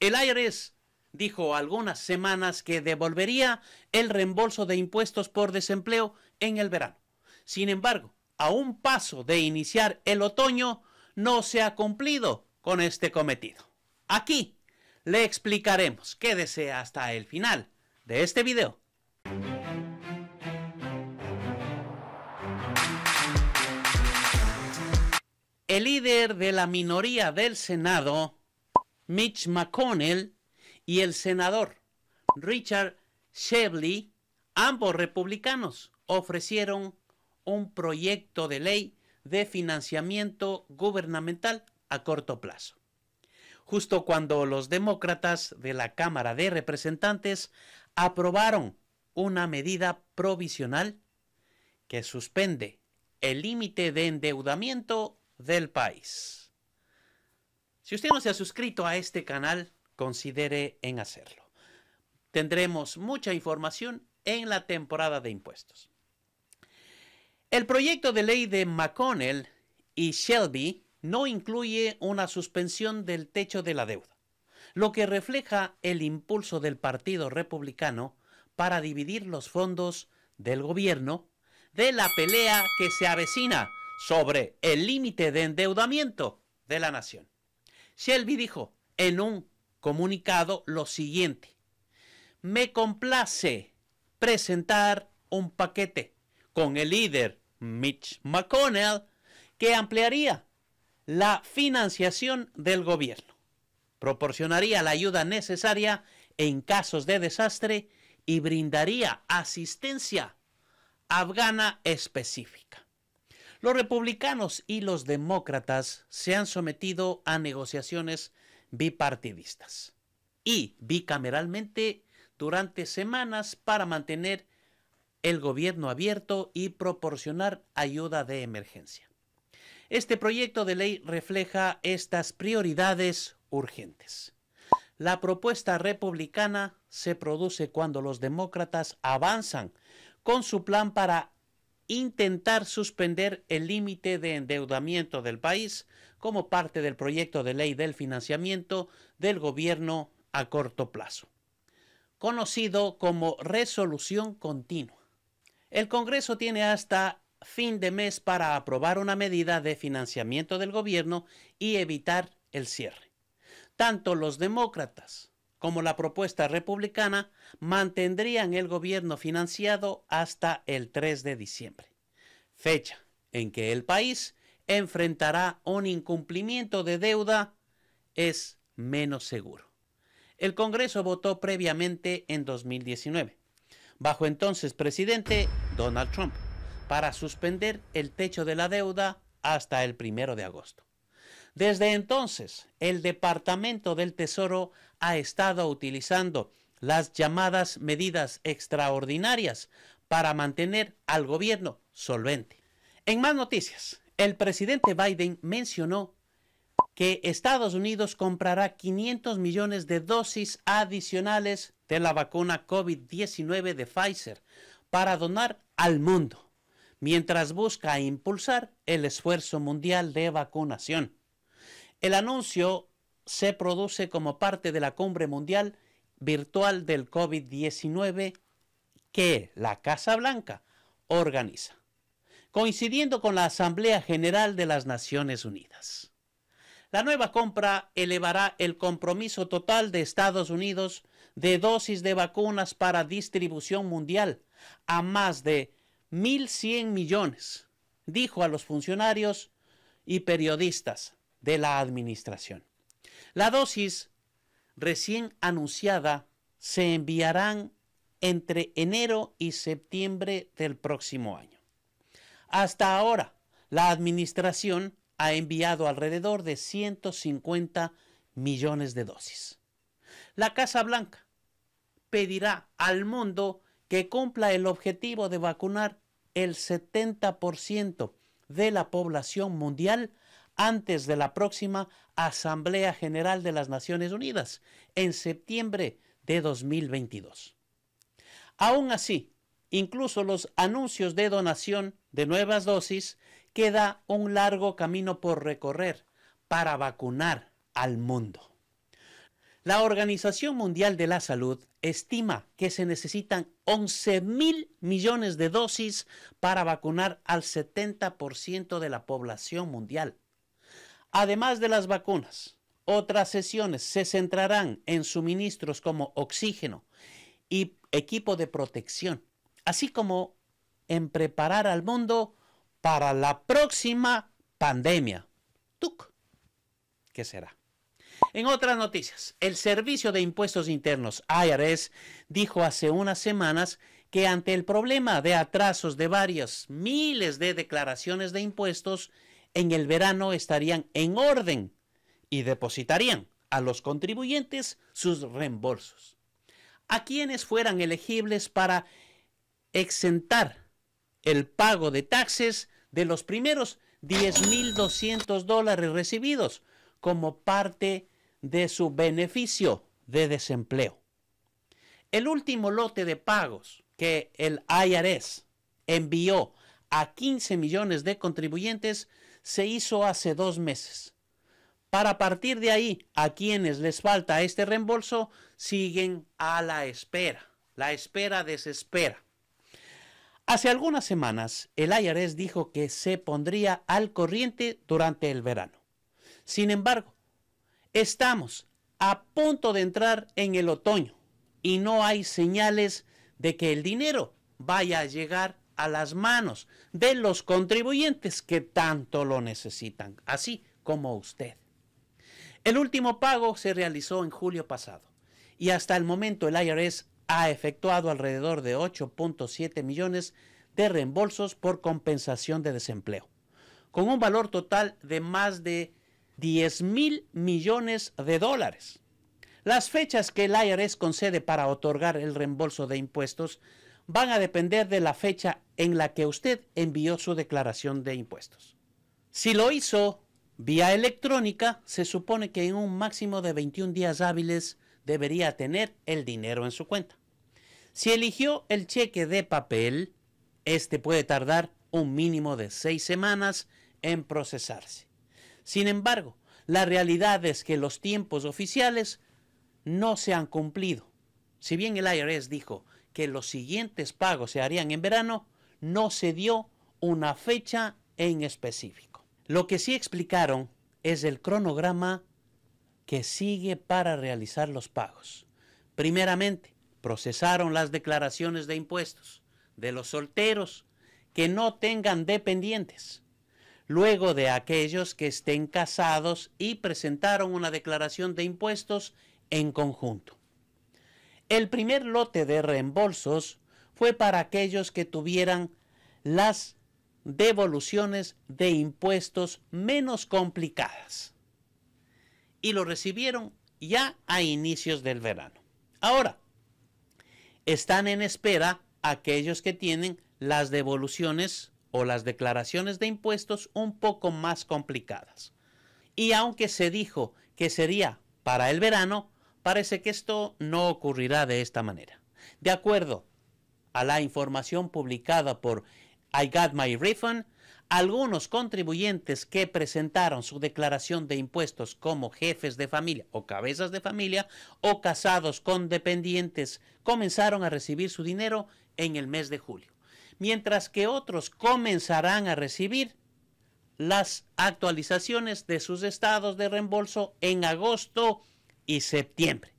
El IRS dijo algunas semanas que devolvería el reembolso de impuestos por desempleo en el verano. Sin embargo, a un paso de iniciar el otoño, no se ha cumplido con este cometido. Aquí le explicaremos. Quédese hasta el final de este video. El líder de la minoría del Senado Mitch McConnell y el senador Richard Shevely, ambos republicanos, ofrecieron un proyecto de ley de financiamiento gubernamental a corto plazo. Justo cuando los demócratas de la Cámara de Representantes aprobaron una medida provisional que suspende el límite de endeudamiento del país. Si usted no se ha suscrito a este canal, considere en hacerlo. Tendremos mucha información en la temporada de impuestos. El proyecto de ley de McConnell y Shelby no incluye una suspensión del techo de la deuda, lo que refleja el impulso del Partido Republicano para dividir los fondos del gobierno de la pelea que se avecina sobre el límite de endeudamiento de la nación. Shelby dijo en un comunicado lo siguiente. Me complace presentar un paquete con el líder Mitch McConnell que ampliaría la financiación del gobierno, proporcionaría la ayuda necesaria en casos de desastre y brindaría asistencia afgana específica. Los republicanos y los demócratas se han sometido a negociaciones bipartidistas y bicameralmente durante semanas para mantener el gobierno abierto y proporcionar ayuda de emergencia. Este proyecto de ley refleja estas prioridades urgentes. La propuesta republicana se produce cuando los demócratas avanzan con su plan para intentar suspender el límite de endeudamiento del país como parte del proyecto de ley del financiamiento del gobierno a corto plazo, conocido como resolución continua. El Congreso tiene hasta fin de mes para aprobar una medida de financiamiento del gobierno y evitar el cierre. Tanto los demócratas como la propuesta republicana, mantendrían el gobierno financiado hasta el 3 de diciembre, fecha en que el país enfrentará un incumplimiento de deuda, es menos seguro. El Congreso votó previamente en 2019, bajo entonces presidente Donald Trump, para suspender el techo de la deuda hasta el 1 de agosto. Desde entonces, el Departamento del Tesoro ha estado utilizando las llamadas medidas extraordinarias para mantener al gobierno solvente. En más noticias, el presidente Biden mencionó que Estados Unidos comprará 500 millones de dosis adicionales de la vacuna COVID-19 de Pfizer para donar al mundo, mientras busca impulsar el esfuerzo mundial de vacunación. El anuncio se produce como parte de la cumbre mundial virtual del COVID-19 que la Casa Blanca organiza, coincidiendo con la Asamblea General de las Naciones Unidas. La nueva compra elevará el compromiso total de Estados Unidos de dosis de vacunas para distribución mundial a más de 1.100 millones, dijo a los funcionarios y periodistas de la administración. La dosis recién anunciada se enviarán entre enero y septiembre del próximo año. Hasta ahora, la administración ha enviado alrededor de 150 millones de dosis. La Casa Blanca pedirá al mundo que cumpla el objetivo de vacunar el 70% de la población mundial antes de la próxima Asamblea General de las Naciones Unidas, en septiembre de 2022. Aún así, incluso los anuncios de donación de nuevas dosis queda un largo camino por recorrer para vacunar al mundo. La Organización Mundial de la Salud estima que se necesitan 11 mil millones de dosis para vacunar al 70% de la población mundial. Además de las vacunas, otras sesiones se centrarán en suministros como oxígeno y equipo de protección, así como en preparar al mundo para la próxima pandemia. ¿Tuc? ¿Qué será? En otras noticias, el Servicio de Impuestos Internos, IRS, dijo hace unas semanas que ante el problema de atrasos de varias miles de declaraciones de impuestos, en el verano estarían en orden y depositarían a los contribuyentes sus reembolsos. A quienes fueran elegibles para exentar el pago de taxes de los primeros 10.200 dólares recibidos como parte de su beneficio de desempleo. El último lote de pagos que el IRS envió a 15 millones de contribuyentes se hizo hace dos meses. Para partir de ahí, a quienes les falta este reembolso siguen a la espera. La espera desespera. Hace algunas semanas, el IRS dijo que se pondría al corriente durante el verano. Sin embargo, estamos a punto de entrar en el otoño y no hay señales de que el dinero vaya a llegar a las manos de los contribuyentes que tanto lo necesitan, así como usted. El último pago se realizó en julio pasado y hasta el momento el IRS ha efectuado alrededor de 8.7 millones de reembolsos por compensación de desempleo, con un valor total de más de 10 mil millones de dólares. Las fechas que el IRS concede para otorgar el reembolso de impuestos van a depender de la fecha en la que usted envió su declaración de impuestos. Si lo hizo vía electrónica, se supone que en un máximo de 21 días hábiles debería tener el dinero en su cuenta. Si eligió el cheque de papel, este puede tardar un mínimo de seis semanas en procesarse. Sin embargo, la realidad es que los tiempos oficiales no se han cumplido. Si bien el IRS dijo que los siguientes pagos se harían en verano, no se dio una fecha en específico. Lo que sí explicaron es el cronograma que sigue para realizar los pagos. Primeramente, procesaron las declaraciones de impuestos de los solteros que no tengan dependientes, luego de aquellos que estén casados y presentaron una declaración de impuestos en conjunto. El primer lote de reembolsos fue para aquellos que tuvieran las devoluciones de impuestos menos complicadas. Y lo recibieron ya a inicios del verano. Ahora, están en espera aquellos que tienen las devoluciones o las declaraciones de impuestos un poco más complicadas. Y aunque se dijo que sería para el verano, parece que esto no ocurrirá de esta manera. De acuerdo a la información publicada por I Got My Refund, algunos contribuyentes que presentaron su declaración de impuestos como jefes de familia o cabezas de familia o casados con dependientes comenzaron a recibir su dinero en el mes de julio, mientras que otros comenzarán a recibir las actualizaciones de sus estados de reembolso en agosto y septiembre.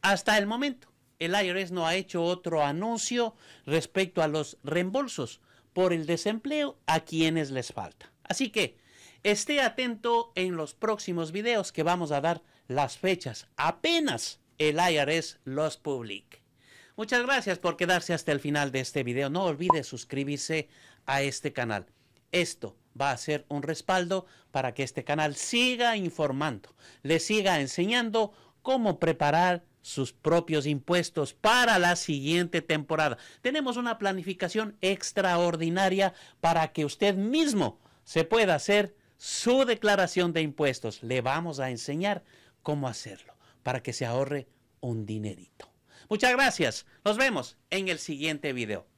Hasta el momento, el IRS no ha hecho otro anuncio respecto a los reembolsos por el desempleo a quienes les falta. Así que esté atento en los próximos videos que vamos a dar las fechas apenas el IRS los publique. Muchas gracias por quedarse hasta el final de este video. No olvide suscribirse a este canal. Esto va a ser un respaldo para que este canal siga informando, le siga enseñando cómo preparar sus propios impuestos para la siguiente temporada. Tenemos una planificación extraordinaria para que usted mismo se pueda hacer su declaración de impuestos. Le vamos a enseñar cómo hacerlo para que se ahorre un dinerito. Muchas gracias. Nos vemos en el siguiente video.